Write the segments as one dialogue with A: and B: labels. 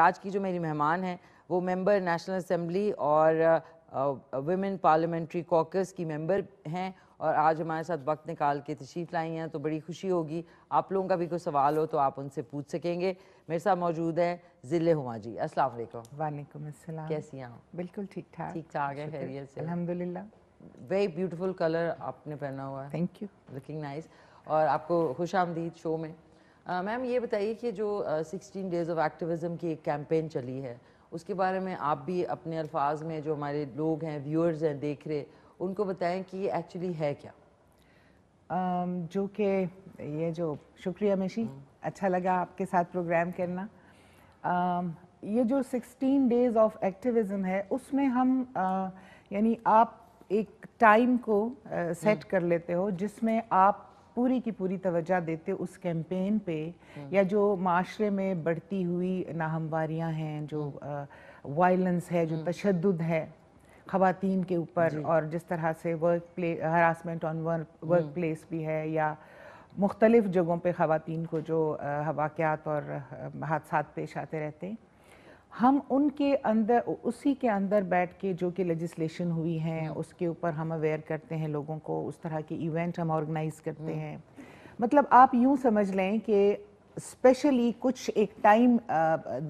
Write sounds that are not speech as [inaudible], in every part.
A: आज की जो मेरी मेहमान हैं वो मेंबर नेशनल असम्बली और वुमेन पार्लियामेंट्री कॉकस की मेंबर हैं और आज हमारे साथ वक्त निकाल के तशरीफ़ लाई हैं तो बड़ी खुशी होगी आप लोगों का भी कोई सवाल हो तो आप उनसे पूछ सकेंगे मेरे साथ मौजूद है ज़िले हुआ जी असल वालेकुम कैसी हैं बिल्कुल ठीक ठाक ठीक ठाक है खैरियत से अलहमदिल्ला वेरी ब्यूटीफुल कलर आपने पहना हुआ है थैंक यू लुकिंग नाइस और आपको खुश आमदीद शो में मैम ये बताइए कि जो सिक्सटीन डेज ऑफ एक्टिविज़म की एक कैंपेन चली है उसके बारे में आप भी अपने अल्फाज में जो हमारे लोग हैं व्यूअर्स हैं देख रहे उनको बताएं कि ये एक्चुअली है क्या
B: um, जो कि ये जो शुक्रिया मिशी हम्म। अच्छा लगा आपके साथ प्रोग्राम करना um, ये जो 16 डेज ऑफ एक्टिविज़म है उसमें हम uh, यानी आप एक टाइम को सेट uh, हम्म। कर लेते हो जिसमें आप पूरी की पूरी तवज्जो देते उस कैंपेन पे हम्म। या जो माशरे में बढ़ती हुई नाहमवारियाँ हैं जो वायलेंस हम्म। है जो हम्म। तशद है खातन के ऊपर और जिस तरह से work play harassment on work place भी है या मुख्तलिफ़ जगहों पर ख़वान को जो वाक़ात और हादसा पेश आते रहते हैं हम उनके अंदर उसी के अंदर बैठ के जो कि लेजिस्लेशन हुई है हम्म। उसके ऊपर हम अवेयर करते हैं लोगों को उस तरह के इवेंट हम ऑर्गेनाइज करते हम्म। हैं मतलब आप यूं समझ लें कि स्पेशली कुछ एक टाइम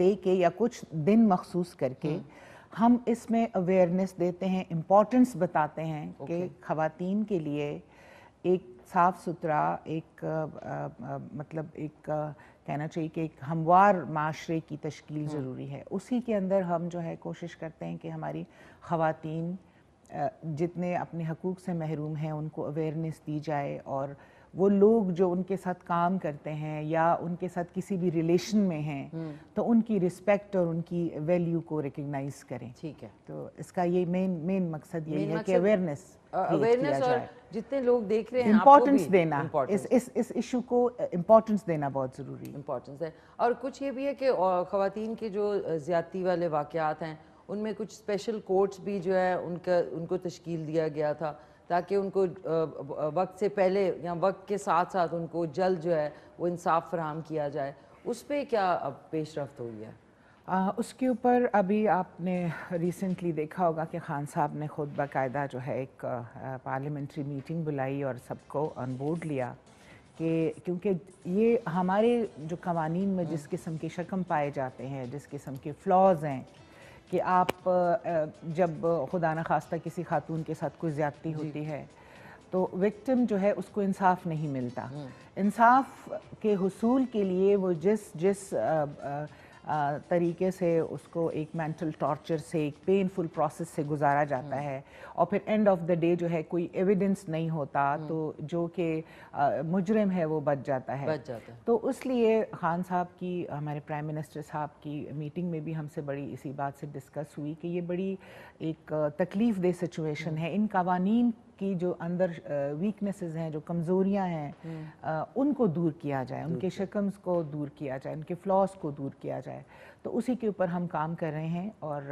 B: दे के या कुछ दिन मखसूस करके हम्म। हम इसमें अवेयरनेस देते हैं इम्पोर्टेंस बताते हैं okay. कि खातन के लिए एक साफ़ सुथरा एक आ, आ, मतलब एक कहना चाहिए कि एक हमवार माशरे की तश्कील हम्म। ज़रूरी है उसी के अंदर हम जो है कोशिश करते हैं कि हमारी खातन जितने अपने हकूक़ से महरूम हैं उनको अवेयरनेस दी जाए और वो लोग जो उनके साथ काम करते हैं या उनके साथ किसी भी रिलेशन में हैं हम्म। तो उनकी रिस्पेक्ट और उनकी वैल्यू को रिकग्नाइज करें ठीक है तो इसका ये मेन मेन मकसद यही है कि अवेयरनेस अवेयरनेस और
A: जितने लोग देख रहे हैं इम्पोर्टेंस
B: देना इस इस इस इशू को इम्पोर्टेंस देना बहुत ज़रूरी इम्पोर्टेंस है
A: और कुछ ये भी है कि खातन के जो ज़्यादती वाले वाक़त हैं उनमें कुछ स्पेशल कोर्ट्स भी जो है उनका उनको तश्कील दिया गया था ताकि उनको वक्त से पहले या वक्त के साथ साथ उनको जल्द जो है वो इंसाफ फराम किया जाए उस पर क्या पेश रफ्त हुई है आ, उसके
B: ऊपर अभी आपने रिसेंटली देखा होगा कि खान साहब ने खुद बाकायदा जो है एक पार्लियामेंट्री मीटिंग बुलाई और सबको ऑन बोर्ड लिया कि क्योंकि ये हमारे जो कवानीन में जिस किस्म के शकम पाए जाते हैं जिस किस्म के फ्लॉज हैं कि आप जब खुदा न खास्ता किसी खातून के साथ कोई ज़्यादती होती है तो विक्टिम जो है उसको इंसाफ नहीं मिलता हम्म। इंसाफ के हसूल के लिए वो जिस जिस आ, आ, तरीके से उसको एक मेंटल टॉर्चर से एक पेनफुल प्रोसेस से गुजारा जाता हम्म। है और फिर एंड ऑफ द डे जो है कोई एविडेंस नहीं होता हम्म। तो जो कि मुजरम है वो बच जाता है बच जाता है तो इसलिए खान साहब की हमारे प्राइम मिनिस्टर साहब की मीटिंग में भी हमसे बड़ी इसी बात से डिस्कस हुई कि ये बड़ी एक तकलीफ दह हम्म। सिचुएशन है इन कवानीन की जो अंदर वीकनेसेस हैं जो कमज़ोरियाँ हैं हम्म। उनको दूर किया जाए उनके शकम्स को दूर किया जाए उनके फ्लॉस को दूर किया जाए तो उसी के ऊपर हम काम कर रहे हैं और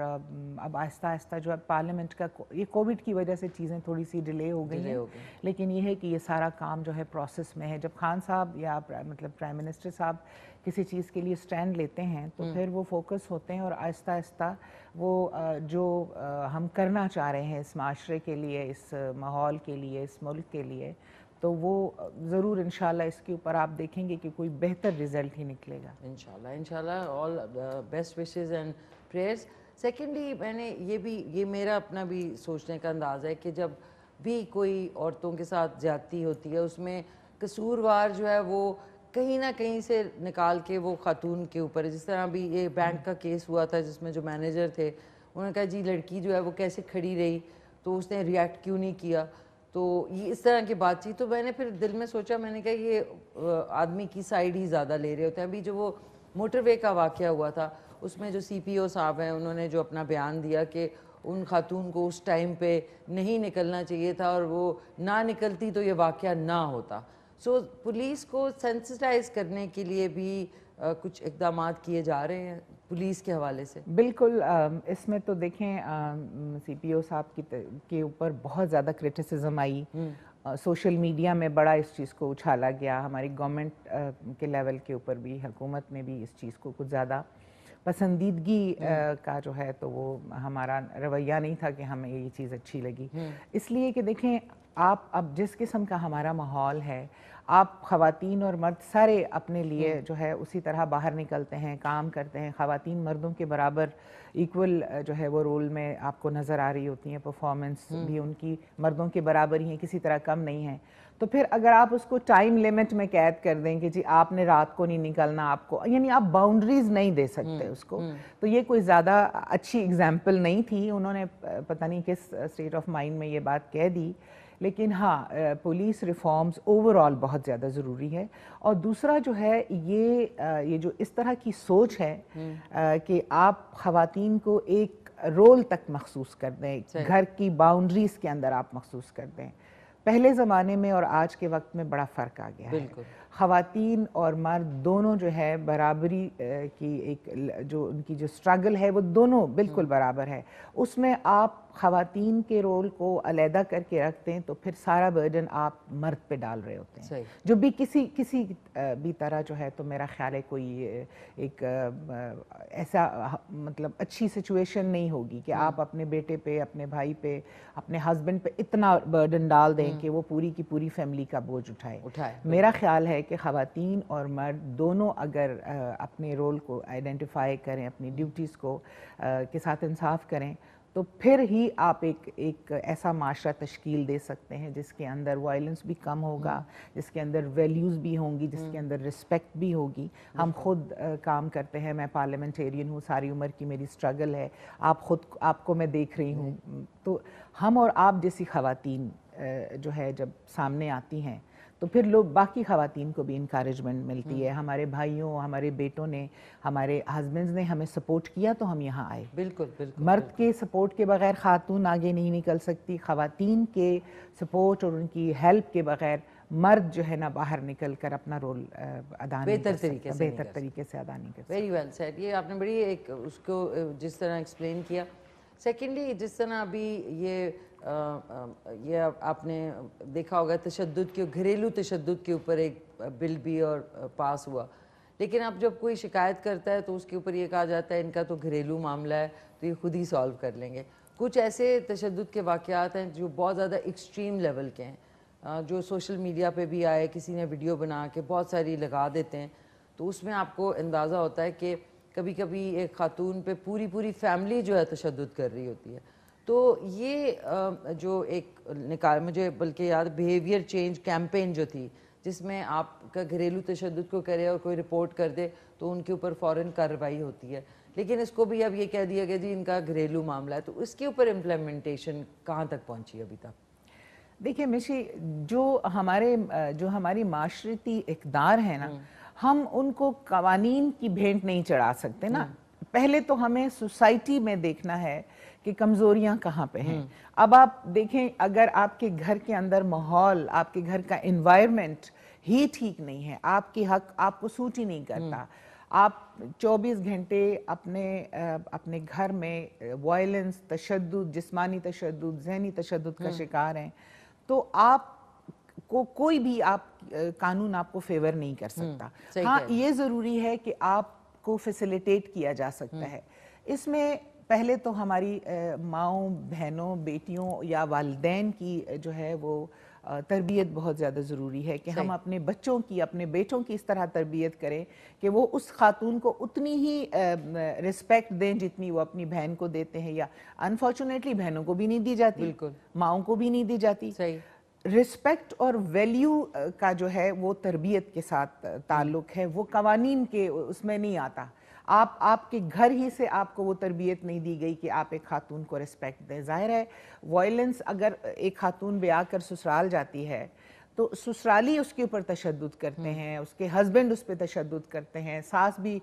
B: अब आहिस्ता आहिस्ता जो है पार्लियामेंट का ये कोविड की वजह से चीज़ें थोड़ी सी डिले हो गई हैं लेकिन ये है कि ये सारा काम जो है प्रोसेस में है जब खान साहब या मतलब प्राइम मिनिस्टर साहब किसी चीज़ के लिए स्टैंड लेते हैं तो हम्म। फिर वो फोकस होते हैं और आहिस्ता आहिस्ता वो जो हम करना चाह रहे हैं इस माशरे के लिए इस माहौल के लिए इस मुल्क के लिए तो वो ज़रूर इन इसके
A: ऊपर आप देखेंगे कि कोई बेहतर रिजल्ट ही निकलेगा इन इंशाल्लाह all best wishes and prayers secondly मैंने ये भी ये मेरा अपना भी सोचने का अंदाज़ है कि जब भी कोई औरतों के साथ ज्यादती होती है उसमें कसूरवार जो है वो कहीं ना कहीं से निकाल के वो खातून के ऊपर जिस तरह अभी ये बैंक का केस हुआ था जिसमें जो मैनेजर थे उन्होंने कहा जी लड़की जो है वो कैसे खड़ी रही तो उसने रिएक्ट क्यों नहीं किया तो ये इस तरह की बातचीत तो मैंने फिर दिल में सोचा मैंने कहा ये आदमी की साइड ही ज़्यादा ले रहे होते हैं अभी जो वो मोटरवे का वाक़ हुआ था उसमें जो सी पी ओ साहब हैं उन्होंने जो अपना बयान दिया कि उन खातून को उस टाइम पे नहीं निकलना चाहिए था और वो ना निकलती तो ये वाक़ ना होता सो पुलिस को सेंसिटाइज करने के लिए भी आ, कुछ इकदाम किए जा रहे हैं पुलिस के हवाले से
B: बिल्कुल इसमें तो देखें सी पी ओ साहब की के ऊपर बहुत ज़्यादा क्रिटिसिज्म आई सोशल हम्म। मीडिया में बड़ा इस चीज़ को उछाला गया हमारी गवर्नमेंट के लेवल के ऊपर भी हुकूमत में भी इस चीज़ को कुछ ज़्यादा पसंदीदगी हम्म। का जो है तो वो हमारा रवैया नहीं था कि हमें ये चीज़ अच्छी लगी हम्म। इसलिए कि देखें आप अब जिस किस्म का हमारा माहौल है आप खातन और मर्द सारे अपने लिए हम्म। जो है उसी तरह बाहर निकलते हैं काम करते हैं खातन मर्दों के बराबर इक्वल जो है वो रोल में आपको नज़र आ रही होती हैं परफॉर्मेंस हम्म। भी उनकी मर्दों के बराबर ही है किसी तरह कम नहीं है तो फिर अगर आप उसको टाइम लिमिट में कैद कर दें कि जी आपने रात को नहीं निकलना आपको यानी आप बाउंड्रीज नहीं दे सकते हम्म, उसको तो ये कोई ज़्यादा अच्छी एग्जाम्पल नहीं थी उन्होंने पता नहीं किस स्टेट ऑफ माइंड में ये बात कह दी लेकिन हाँ पुलिस रिफॉर्म्स ओवरऑल बहुत ज़्यादा ज़रूरी है और दूसरा जो है ये ये जो इस तरह की सोच है हम्म। कि आप खातन को एक रोल तक मखसूस कर दें घर की बाउंड्रीज़ के अंदर आप मखसूस कर दें पहले ज़माने में और आज के वक्त में बड़ा फ़र्क आ गया है खातन और मर्द दोनों जो है बराबरी की एक जो उनकी जो स्ट्रगल है वो दोनों बिल्कुल हम्म। बराबर है उसमें आप खातन के रोल को अलहदा करके रखते हैं तो फिर सारा बर्डन आप मर्द पे डाल रहे होते हैं जो भी किसी किसी भी तरह जो है तो मेरा ख्याल है कोई एक ऐसा मतलब अच्छी सिचुएशन नहीं होगी कि आप हम्म। अपने बेटे पे अपने भाई पे अपने हस्बैंड पे इतना बर्डन डाल दें हम्म। कि वो पूरी की पूरी फैमिली का बोझ उठाए उठाए मेरा ख्याल है है कि ख़वातीन और मर्द दोनों अगर अपने रोल को आइडेंटिफाई करें अपनी ड्यूटीज़ को के साथ इंसाफ करें तो फिर ही आप एक एक ऐसा माशरा तश्कील दे सकते हैं जिसके अंदर वायलेंस भी कम होगा हम्म। जिसके अंदर वैल्यूज़ भी होंगी जिसके हम्म। अंदर रिस्पेक्ट भी होगी हम खुद आ, काम करते हैं मैं पार्लियामेंटेरियन हूँ सारी उम्र की मेरी स्ट्रगल है आप खुद आपको मैं देख रही हूँ हम्म। तो हम और आप जैसी खातन जो है जब सामने आती हैं तो फिर लोग बाकी खातन को भी इंक्रेजमेंट मिलती है हम्म। हमारे भाइयों हमारे बेटों ने हमारे हस्बैंड्स ने हमें सपोर्ट किया तो हम यहाँ आए बिल्कुल बिल्कुल मर्द बिल्कुल। के सपोर्ट के बगैर खातून आगे नहीं निकल सकती खातन के सपोर्ट और उनकी हेल्प के बगैर मर्द जो है ना बाहर निकल कर अपना रोल अदा बेहतर तरीके से बेहतर तरीके से अदा नहीं कर
A: वेरी वेल सर ये आपने बड़ी एक उसको जिस तरह एक्सप्लेन किया सेकेंडली जिस तरह अभी ये ये आपने देखा होगा तशद के घरेलू तशद के ऊपर एक बिल भी और पास हुआ लेकिन अब जब कोई शिकायत करता है तो उसके ऊपर ये कहा जाता है इनका तो घरेलू मामला है तो ये खुद ही सॉल्व कर लेंगे कुछ ऐसे तशद के वाक़ात हैं जो बहुत ज़्यादा एक्सट्रीम लेवल के हैं जो सोशल मीडिया पे भी आए किसी ने वीडियो बना के बहुत सारी लगा देते हैं तो उसमें आपको अंदाज़ा होता है कि कभी कभी एक खातून पे पूरी पूरी फैमिली जो है तशद कर रही होती है तो ये जो एक निकाल मुझे बल्कि याद बिहेवियर चेंज कैंपेन जो थी जिसमें आपका घरेलू तशद को करे और कोई रिपोर्ट कर दे तो उनके ऊपर फ़ौर कार्रवाई होती है लेकिन इसको भी अब ये कह दिया गया जी इनका घरेलू मामला है तो उसके ऊपर इम्प्लीमेंटेशन कहाँ तक पहुँची अभी तक
B: देखिए मिशी जो हमारे जो हमारी माशरती इकदार है ना हम्म। हम उनको कवानीन की भेंट नहीं चढ़ा सकते ना हम्म। पहले तो हमें सोसाइटी में देखना है कि कमजोरियां कहाँ पे हैं हम्म। अब आप देखें अगर आपके घर के अंदर माहौल आपके घर का इन्वायरमेंट ही ठीक नहीं है आपकी हक आपको सूट ही नहीं करता हम्म। आप 24 घंटे अपने अपने घर में वायलेंस तशद जिस्मानी तशद जहनी तशद का हम्म। शिकार हैं तो आप को कोई भी आप कानून आपको फेवर नहीं कर सकता हाँ ये ज़रूरी है कि आपको फैसिलिटेट किया जा सकता है इसमें पहले तो हमारी माओ बहनों बेटियों या वालदेन की जो है वो तरबियत बहुत ज़्यादा ज़रूरी है कि हम अपने बच्चों की अपने बेटों की इस तरह तरबियत करें कि वो उस खातून को उतनी ही रिस्पेक्ट दें जितनी वो अपनी बहन को देते हैं या अनफॉर्चुनेटली बहनों को भी नहीं दी जाती बिल्कुल माओ को भी नहीं दी जाती सही रिस्पेक्ट और वैल्यू का जो है वो तरबियत के साथ ताल्लुक़ है वो कवानीन के उसमें नहीं आता आप आपके घर ही से आपको वो तरबियत नहीं दी गई कि आप एक खातून को रिस्पेक्ट दें ज़ाहिर है वायलेंस अगर एक खातून बे आकर ससुराल जाती है तो ससुराली उसके ऊपर तशद करते हम्म। हैं उसके हस्बैंड उस पर तशद करते हैं सास भी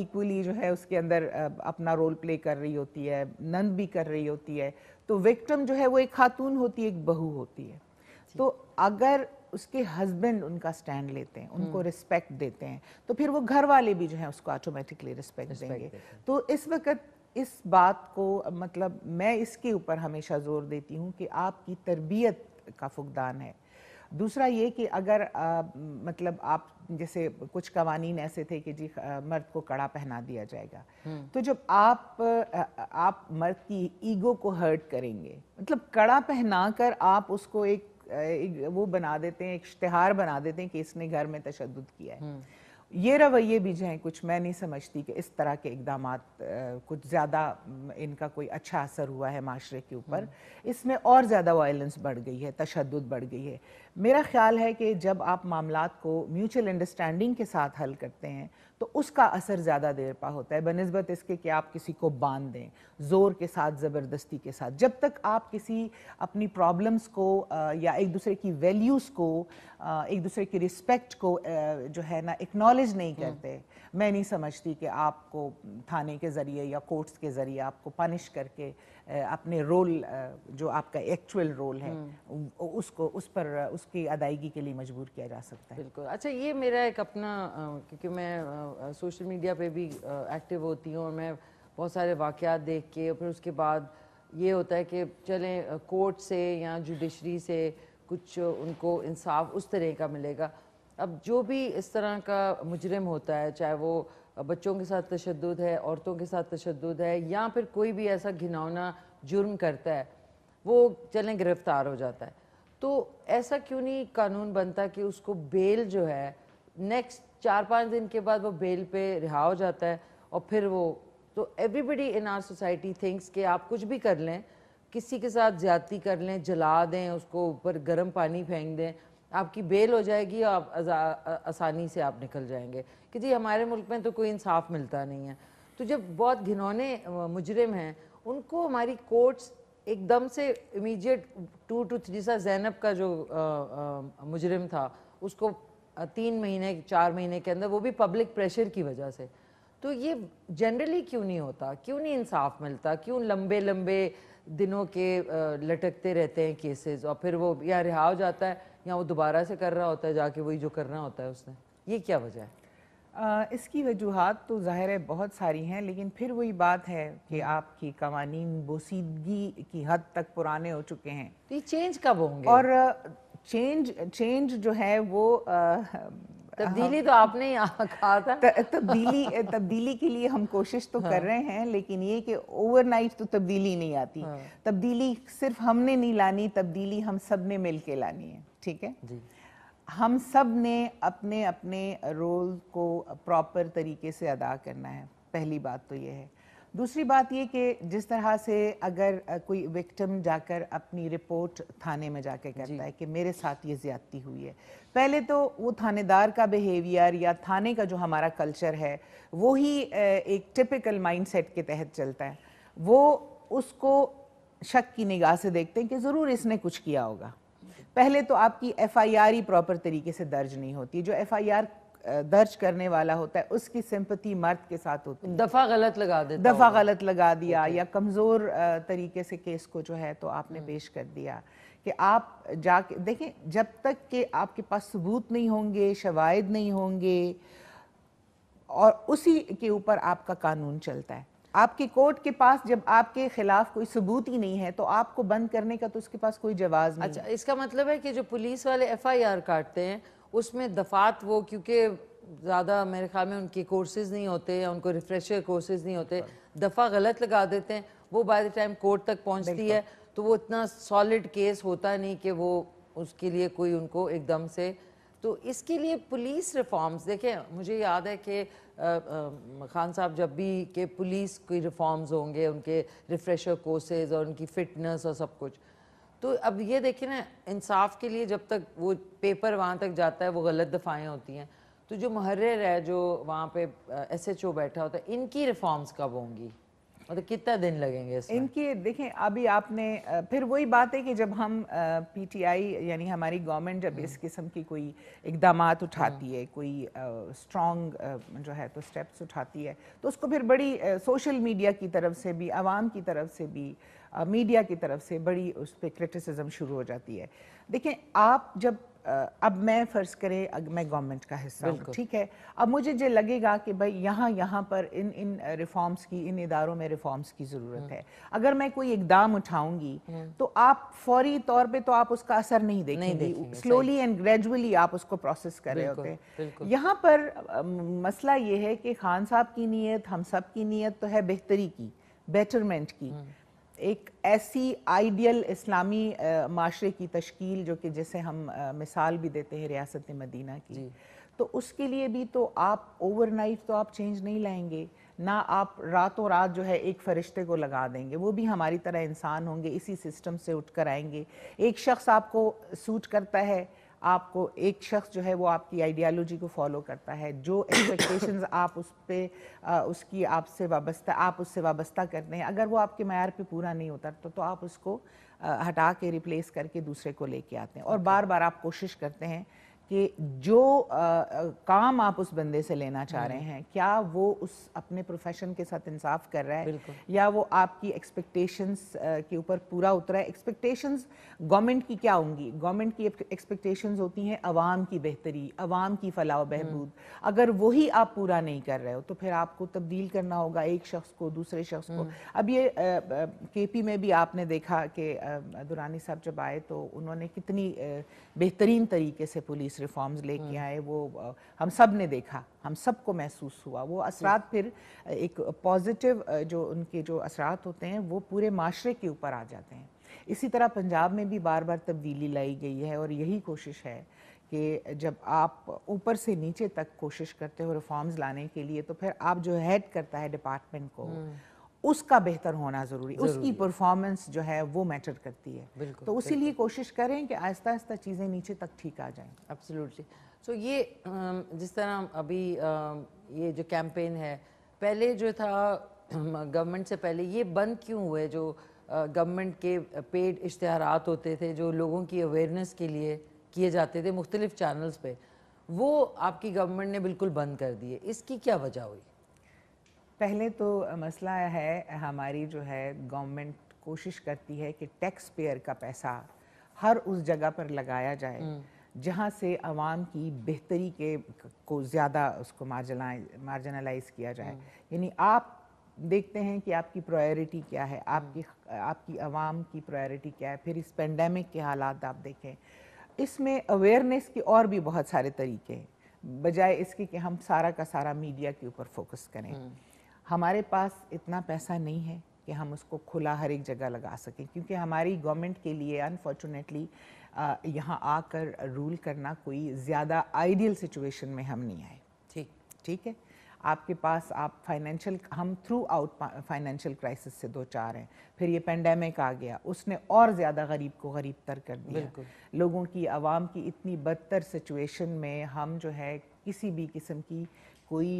B: इक्वली जो है उसके अंदर अपना रोल प्ले कर रही होती है नंद भी कर रही होती है तो विक्टम जो है वो एक खातून होती है एक बहू होती है तो अगर उसके हस्बैंड उनका स्टैंड लेते हैं उनको रिस्पेक्ट हम्म। देते हैं तो फिर वो घर वाले भी जो है उसको ऑटोमेटिकली रिस्पेक्ट देंगे तो इस वक्त इस बात को मतलब मैं इसके ऊपर हमेशा जोर देती हूँ कि आपकी तरबियत का फुकदान है दूसरा ये कि अगर आ, मतलब आप जैसे कुछ कवानीन ऐसे थे कि जी आ, मर्द को कड़ा पहना दिया जाएगा हम्म। तो जब आप आ, आप मर्द की ईगो को हर्ट करेंगे मतलब कड़ा पहना कर आप उसको एक एक वो बना देते हैं इश्तहार बना देते हैं कि इसने घर में तशद किया है हम्म। ये रवैये भी जो हैं कुछ मैं नहीं समझती कि इस तरह के इकदाम कुछ ज़्यादा इनका कोई अच्छा असर हुआ है माशरे के ऊपर हम्म। इसमें और ज़्यादा वायलेंस बढ़ गई है तशद बढ़ गई है मेरा ख्याल है कि जब आप मामला को म्यूचुअल अंडरस्टैंडिंग के साथ हल करते हैं तो उसका असर ज़्यादा देर पा होता है बनस्बत इसके कि आप किसी को बांध दें ज़ोर के साथ ज़बरदस्ती के साथ जब तक आप किसी अपनी प्रॉब्लम्स को या एक दूसरे की वैल्यूज़ को एक दूसरे की रिस्पेक्ट को जो है ना एक्नॉलेज नहीं हम्म। करते मैं नहीं समझती कि आपको थाने के ज़रिए या कोर्ट्स के ज़रिए आपको पनिश करके अपने रोल जो आपका एक्चुअल रोल है हम्म। उसको उस पर उसकी अदायगी के लिए मजबूर किया जा सकता है बिल्कुल
A: अच्छा ये मेरा एक अपना क्योंकि मैं सोशल मीडिया पे भी एक्टिव होती हूँ और मैं बहुत सारे वाक़ात देख के फिर उसके बाद ये होता है कि चलें कोर्ट से या जुडिशरी से कुछ उनको इंसाफ उस तरह का मिलेगा अब जो भी इस तरह का मुजरम होता है चाहे वो बच्चों के साथ तशद है औरतों के साथ तशद है या फिर कोई भी ऐसा घिनौना जुर्म करता है वो चलें गिरफ्तार हो जाता है तो ऐसा क्यों नहीं कानून बनता कि उसको बेल जो है नेक्स्ट चार पाँच दिन के बाद वो बेल पे रिहा हो जाता है और फिर वो तो everybody in our society thinks कि आप कुछ भी कर लें किसी के साथ ज्यादती कर लें जला दें उसको ऊपर गर्म पानी फेंक दें आपकी बेल हो जाएगी और आप आसानी से आप निकल जाएंगे कि जी हमारे मुल्क में तो कोई इंसाफ मिलता नहीं है तो जब बहुत घिनौने मुजरिम हैं उनको हमारी कोर्ट्स एकदम से इमीडिएट टू टू थ्री सा जैनब का जो मुजरिम था उसको तीन महीने चार महीने के अंदर वो भी पब्लिक प्रेशर की वजह से तो ये जनरली क्यों नहीं होता क्यों नहीं इंसाफ मिलता क्यों लंबे लंबे दिनों के लटकते रहते हैं केसेस और फिर वो या रिहा हो जाता है या वो दोबारा से कर रहा होता है जाके वही जो करना होता है उसने ये क्या वजह है
B: आ, इसकी वजूहत तो ज़ाहिर है बहुत सारी हैं लेकिन फिर वही बात है कि हम्म। आपकी कवानी बोसीदगी की हद तक पुराने हो चुके हैं तो ये चेंज कब होंगे और चेंज चेंज जो है वो तब्दीली तो आपने कहा था तब्दीली तब्दीली के लिए हम कोशिश तो हाँ। कर रहे हैं लेकिन ये कि ओवरनाइट तो तब्दीली नहीं आती हाँ। तब्दीली सिर्फ हमने नहीं लानी तब्दीली हम सब ने मिल के लानी है ठीक है जी हम सब ने अपने अपने रोल को प्रॉपर तरीके से अदा करना है पहली बात तो ये है दूसरी बात ये कि जिस तरह से अगर कोई विक्टिम जाकर अपनी रिपोर्ट थाने में जाकर करता है कि मेरे साथ ये ज्यादती हुई है पहले तो वो थानेदार का बिहेवियर या थाने का जो हमारा कल्चर है वो ही एक टिपिकल माइंडसेट के तहत चलता है वो उसको शक की निगाह से देखते हैं कि ज़रूर इसने कुछ किया होगा पहले तो आपकी एफ ही प्रॉपर तरीके से दर्ज नहीं होती जो एफ दर्ज करने वाला होता है उसकी सिंपति मर्द के साथ होती है दफा
A: गलत लगा दे दफा
B: गलत लगा दिया या कमज़ोर तरीके से केस को जो है तो आपने हम्म। पेश कर दिया कि आप जाके देखें जब तक कि आपके पास सबूत नहीं होंगे शवायद नहीं होंगे और उसी के ऊपर आपका कानून चलता है आपकी कोर्ट के पास जब आपके खिलाफ कोई सबूत ही नहीं है तो आपको बंद करने का तो उसके पास कोई
A: जवाब नहीं अच्छा इसका मतलब है कि जो पुलिस वाले एफआईआर काटते हैं उसमें दफात वो क्योंकि ज़्यादा मेरे ख्याल में उनके कोर्सेज नहीं होते या उनको रिफ्रेशर कोर्सेज नहीं होते हाँ। दफ़ा गलत लगा देते हैं वो बाय द टाइम कोर्ट तक पहुँचती है तो वो इतना सॉलिड केस होता नहीं कि वो उसके लिए कोई उनको एकदम से तो इसके लिए पुलिस रिफॉर्म्स देखें मुझे याद है कि खान साहब जब भी के पुलिस की रिफॉर्म्स होंगे उनके रिफ्रेशर कोर्सेज और उनकी फिटनेस और सब कुछ तो अब ये देखिए ना इंसाफ के लिए जब तक वो पेपर वहाँ तक जाता है वो गलत दफाएँ होती हैं तो जो महर्र है जो वहाँ पे एस एच ओ बैठा होता है इनकी रिफॉर्म्स कब होंगी मतलब कितना दिन लगेंगे इसमें? इनके देखें अभी आपने फिर वही बात है कि जब हम
B: पीटीआई यानी हमारी गवर्नमेंट जब हम्म। इस किस्म की कोई इकदाम हम्म। उठाती है कोई स्ट्रॉन्ग जो है तो स्टेप्स उठाती है तो उसको फिर बड़ी सोशल मीडिया की तरफ से भी आवाम की तरफ से भी मीडिया की तरफ से बड़ी उस पर क्रिटिसिज्म शुरू हो जाती है देखें आप जब अब मैं फ़र्ज़ करें अब मैं गवर्नमेंट का हिस्सा हूँ ठीक है अब मुझे जो लगेगा कि भाई यहाँ यहाँ पर इन इन रिफॉर्म्स की इन इदारों में रिफॉर्म्स की ज़रूरत हम्म। है अगर मैं कोई इकदाम उठाऊंगी हम्म। तो आप फौरी तौर पे तो आप उसका असर नहीं देखेंगे स्लोली एंड ग्रेजुअली आप उसको प्रोसेस कर रहे होते हैं यहाँ पर मसला ये है कि खान साहब की नीयत हम सब की नीयत तो है बेहतरी की बेटरमेंट की हम्म। एक ऐसी आइडियल इस्लामी माशरे की तश्कील जो कि जैसे हम मिसाल भी देते हैं रियासत मदीना की तो उसके लिए भी तो आप ओवरनाइट तो आप चेंज नहीं लाएंगे ना आप रातों रात जो है एक फरिश्ते को लगा देंगे वो भी हमारी तरह इंसान होंगे इसी सिस्टम से उठ कर आएंगे एक शख्स आपको सूट करता है आपको एक शख्स जो है वो आपकी आइडियालॉजी को फॉलो करता है जो एक्सपेक्टेशन [coughs] आप उस पर उसकी आपसे वाबस्ता आप उससे वाबस्ता करते हैं अगर वो आपके मैार पे पूरा नहीं होता तो, तो आप उसको हटा के रिप्लेस करके दूसरे को लेके आते हैं और बार बार आप कोशिश करते हैं कि जो आ, काम आप उस बंदे से लेना चाह हम्म। रहे हैं क्या वो उस अपने प्रोफेशन के साथ इंसाफ कर रहा है या वो आपकी एक्सपेक्टेशंस के ऊपर पूरा उतरा है एक्सपेक्टेशंस गवर्नमेंट की क्या होंगी गवर्नमेंट की एक्सपेक्टेशंस होती हैं अवाम की बेहतरी आवाम की फलाह हम्म। बहबूद अगर वही आप पूरा नहीं कर रहे हो तो फिर आपको तब्दील करना होगा एक शख्स को दूसरे शख्स को हम्म। अब ये के पी में भी आपने देखा कि दुरानी साहब जब आए तो उन्होंने कितनी बेहतरीन तरीके से पुलिस पुलिस रिफॉर्म्स लेके हाँ। आए वो हम सब ने देखा हम सबको महसूस हुआ वो असरात फिर एक पॉजिटिव जो उनके जो असरात होते हैं वो पूरे माशरे के ऊपर आ जाते हैं इसी तरह पंजाब में भी बार बार तब्दीली लाई गई है और यही कोशिश है कि जब आप ऊपर से नीचे तक कोशिश करते हो रिफॉर्म्स लाने के लिए तो फिर आप जो हेड करता है डिपार्टमेंट को हाँ। उसका बेहतर होना ज़रूरी उसकी परफॉर्मेंस जो है वो मैटर करती है तो उसी
A: कोशिश करें कि आहिस्ता आहिस्ता चीज़ें नीचे तक ठीक आ जाएं एब्सोल्युटली सो ये जिस तरह अभी ये जो कैंपेन है पहले जो था गवर्नमेंट [clears throat] से पहले ये बंद क्यों हुए जो गवर्नमेंट के पेड इश्तहार होते थे जो लोगों की अवेयरनेस के लिए किए जाते थे मुख्तलिफ चैनल्स पे वो आपकी गवर्नमेंट ने बिल्कुल बंद कर दिए इसकी क्या वजह हुई पहले तो मसला
B: है हमारी जो है गवर्नमेंट कोशिश करती है कि टैक्स पेयर का पैसा हर उस जगह पर लगाया जाए हम्म। जहाँ से आवाम की बेहतरी के को ज़्यादा उसको मार्जनलाइज किया जाए हम्म। यानी आप देखते हैं कि आपकी प्रायोरिटी क्या है हम्म। आपकी आपकी आवाम की प्रायोरिटी क्या है फिर इस पेंडेमिक के हालात आप देखें इसमें अवेयरनेस के और भी बहुत सारे तरीके हैं बजाय इसके कि हम सारा का सारा मीडिया के ऊपर फोकस करें हमारे पास इतना पैसा नहीं है कि हम उसको खुला हर एक जगह लगा सकें क्योंकि हमारी गवर्नमेंट के लिए अनफॉर्चुनेटली यहाँ आकर रूल करना कोई ज़्यादा आइडियल सिचुएशन में हम नहीं आए ठीक ठीक है आपके पास आप फाइनेंशियल हम थ्रू आउट फाइनेंशियल क्राइसिस से दो चार हैं फिर ये पेंडेमिक आ गया उसने और ज़्यादा गरीब को गरीब तर कर दिया लोगों की आवाम की इतनी बदतर सिचुएशन में हम जो है किसी भी किस्म की कोई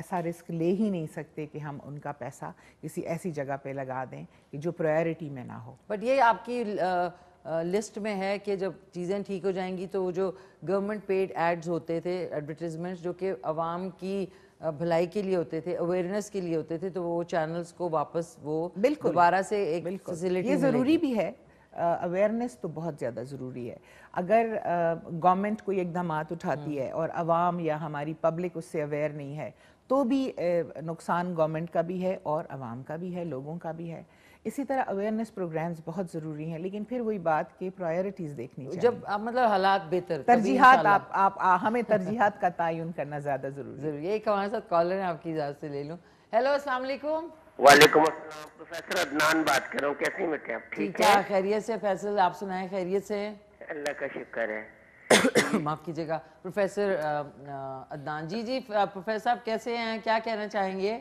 B: ऐसा रिस्क ले ही नहीं सकते कि हम उनका पैसा किसी ऐसी जगह पे लगा दें कि जो प्रायोरिटी में ना हो
A: बट ये आपकी लिस्ट में है कि जब चीज़ें ठीक हो जाएंगी तो जो गवर्नमेंट पेड एड्स होते थे एडवर्टीजमेंट्स जो कि आवाम की भलाई के लिए होते थे अवेयरनेस के लिए होते थे तो वो चैनल्स को वापस वो बिल्कुल दोबारा से एक फैसिलिटी ये ज़रूरी भी है अवेयरनेस
B: तो बहुत ज़्यादा ज़रूरी है अगर गवर्नमेंट कोई इकदाम उठाती हम्म। है और आवाम या हमारी पब्लिक उससे अवेयर नहीं है तो भी नुकसान गवर्नमेंट का भी है और आवाम का भी है लोगों का भी है इसी तरह अवेयरनेस प्रोग्राम्स बहुत ज़रूरी हैं लेकिन फिर वही बात कि प्रायोरिटीज़ देखनी
A: चाहिए जब आप मतलब हालात बेहतर तरजीहत आप आप आ, हमें [laughs] तरजीहत का तयन करना ज़्यादा ज़रूरी ज़रूरी एक हमारे साथ कॉलर है आपकी इजाज़त से ले लूँ हेलो असलकुम
C: वालेकुम प्रोफेसर अदनान बात कर रहा हूँ कैसी मिट्टी आप ठीक है
A: खैरियत से फैसल आप सुनाए खैरियत से
C: अल्लाह का शुक्र है
A: [coughs] माफ़ कीजिएगा प्रोफेसर अदनान जी जी प्रोफेसर साहब कैसे हैं क्या कहना चाहेंगे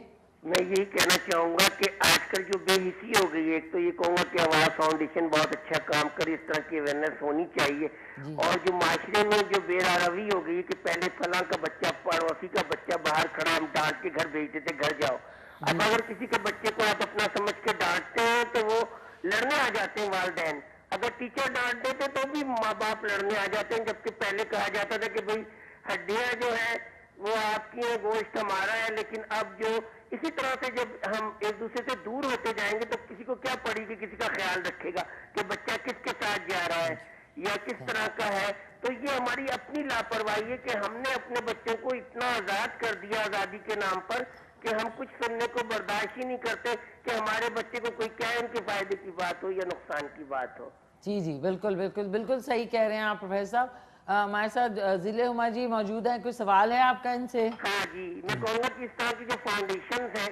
C: मैं यही कहना चाहूंगा कि आजकल जो बेहिसी हो गई है एक तो ये कहूंगा कि हमारा फाउंडेशन बहुत अच्छा काम करे इस तरह की अवेयरनेस होनी चाहिए और जो माशरे में जो बेरारवी हो गई कि पहले फला का बच्चा पड़ोसी का बच्चा बाहर खड़ा हम डांट के घर भेजते थे घर जाओ अब अगर किसी के बच्चे को आप अपना समझ के डांटते हैं तो वो लड़ने आ जाते हैं वालदेन अगर टीचर डांट देते तो भी माँ बाप लड़ने आ जाते हैं जबकि पहले कहा जाता था कि भाई हड्डियाँ जो है वो आपकी है गोश्त हमारा है लेकिन अब जो इसी तरह से जब हम एक दूसरे से दूर होते जाएंगे तो किसी को क्या कि किसी का ख्याल रखेगा कि बच्चा किसके साथ जा रहा है या किस तरह का है तो ये हमारी अपनी लापरवाही है कि हमने अपने बच्चों को इतना आजाद कर दिया आजादी के नाम पर कि हम कुछ सुनने को बर्दाश्त ही नहीं करते कि हमारे बच्चे को कोई कहे इनके फायदे की बात हो या नुकसान की बात हो
A: जी जी बिल्कुल बिल्कुल बिल्कुल सही कह रहे हैं आप प्रोफेसर साहब हमारे साथ जिले उमा जी मौजूद हैं कोई सवाल है आपका इनसे
C: हाँ जी मैं कहूँगा कि इस तरह की जो फाउंडेशन है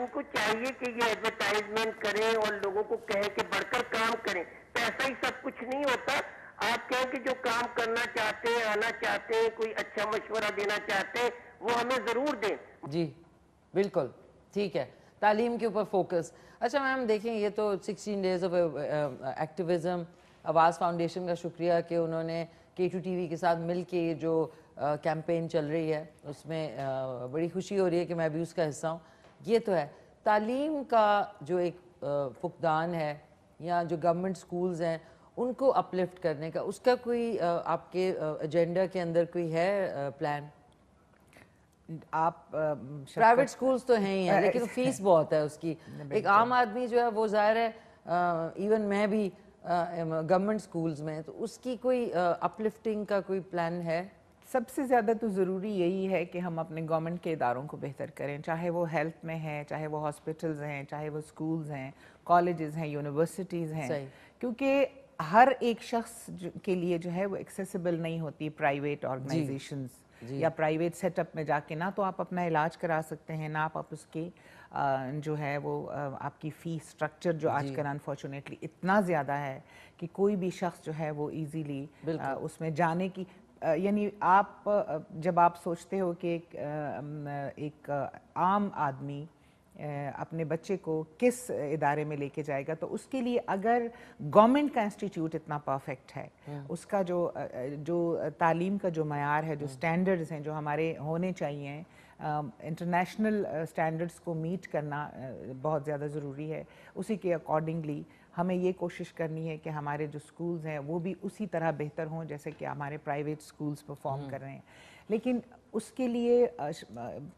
C: इनको चाहिए कि ये एडवर्टाइजमेंट करें और लोगों को कहें कि बढ़कर काम करें पैसा तो ही सब कुछ नहीं होता आप कहें कि जो काम करना चाहते हैं आना चाहते हैं कोई अच्छा मशवरा देना चाहते हैं वो हमें जरूर दें
A: जी बिल्कुल ठीक है
C: तालीम के ऊपर
A: फोकस अच्छा मैम देखें ये तो 16 days of activism Awaaz foundation का शुक्रिया कि उन्होंने के टू टी के साथ मिल के ये जो कैंपेन uh, चल रही है उसमें आ, uh, बड़ी खुशी हो रही है कि मैं भी उसका हिस्सा हूँ ये तो है तालीम का जो एक uh, फुकदान है या जो गवर्नमेंट स्कूल्स हैं उनको अपलिफ्ट करने का उसका कोई आ, आपके एजेंडा के अंदर कोई है आ, प्लान आप प्राइवेट स्कूल्स तो हैं ही हैं लेकिन फीस तो बहुत है उसकी एक आम आदमी जो है वो जाहिर है इवन मैं भी गवर्नमेंट स्कूल्स में तो उसकी कोई अपलिफ्टिंग का कोई प्लान है सबसे ज़्यादा तो ज़रूरी
B: यही है कि हम अपने गवर्नमेंट के इदारों को बेहतर करें चाहे वो हेल्थ में है चाहे वो हॉस्पिटल्स हैं चाहे वो स्कूल्स हैं कॉलेजेस हैं यूनिवर्सिटीज़ हैं क्योंकि हर एक शख्स के लिए जो है वो एक्सेसिबल नहीं होती प्राइवेट ऑर्गेनाइजेशंस या प्राइवेट सेटअप में जाके ना तो आप अपना इलाज करा सकते हैं ना आप, उसके उसकी जो है वो आपकी फ़ी स्ट्रक्चर जो आजकल अनफॉर्चुनेटली इतना ज़्यादा है कि कोई भी शख्स जो है वो ईजीली उसमें जाने की यानी आप जब आप सोचते हो कि एक, एक आम आदमी अपने बच्चे को किस इदारे में लेके जाएगा तो उसके लिए अगर गवर्नमेंट का इंस्टीट्यूट इतना परफेक्ट है हम्म। उसका जो जो तालीम का जो मैार है जो स्टैंडर्ड्स हम्म। हैं जो हमारे होने चाहिए इंटरनेशनल स्टैंडर्ड्स को मीट करना बहुत ज़्यादा ज़रूरी है उसी के अकॉर्डिंगली हमें ये कोशिश करनी है कि हमारे जो स्कूल्स हैं वो भी उसी तरह बेहतर हों जैसे कि हमारे प्राइवेट स्कूल्स परफॉर्म कर रहे हैं लेकिन उसके लिए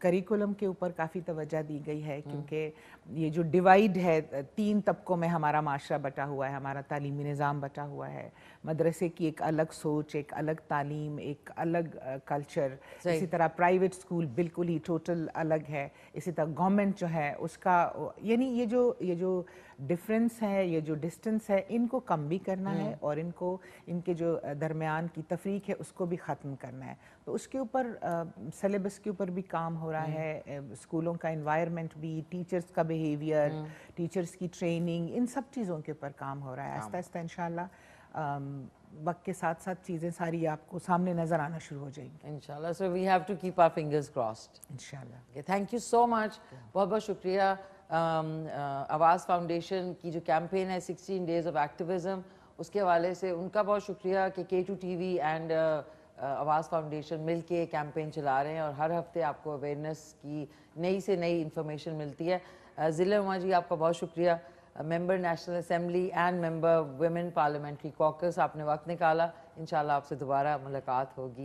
B: करिकुलम के ऊपर काफ़ी तवज्जा दी गई है हम्म। क्योंकि ये जो डिवाइड है तीन तबकों में हमारा माशरा बटा हुआ है हमारा तालीमी निज़ाम बटा हुआ है मदरसे की एक अलग सोच एक अलग तालीम एक अलग कल्चर इसी तरह प्राइवेट स्कूल बिल्कुल ही टोटल अलग है इसी तरह गवर्नमेंट जो है उसका यानी ये जो ये जो डिफरेंस है ये जो डिस्टेंस है इनको कम भी करना है हम्म। और इनको इनके जो दरमियान की तफरीक है उसको भी ख़त्म करना है तो उसके ऊपर सलेबस के ऊपर भी काम हो रहा हम्म। है स्कूलों का इन्वायरमेंट भी टीचर्स का बिहेवियर हम्म। टीचर्स की ट्रेनिंग इन सब चीज़ों के ऊपर काम हो रहा है आस्ता आस्ता इन शाला
A: वक्त के साथ साथ चीज़ें सारी आपको सामने नज़र आना शुरू हो जाएंगी इन so we have to keep our fingers crossed
B: इन
A: थैंक यू सो मच बहुत बहुत शुक्रिया आवाज़ um, फाउंडेशन uh, की जो कैंपेन है सिक्सटीन डेज ऑफ एक्टिविज़म उसके हवाले से उनका बहुत शुक्रिया कि K two T V and Awaaz foundation मिल के कैंपेन चला रहे हैं और हर हफ्ते आपको अवेयरनेस की नई से नई इन्फॉर्मेशन मिलती है ज़िले uh, उमा जी आपका बहुत शुक्रिया member national assembly and member women parliamentary caucus आपने वक्त निकाला इन आपसे दोबारा मुलाकात होगी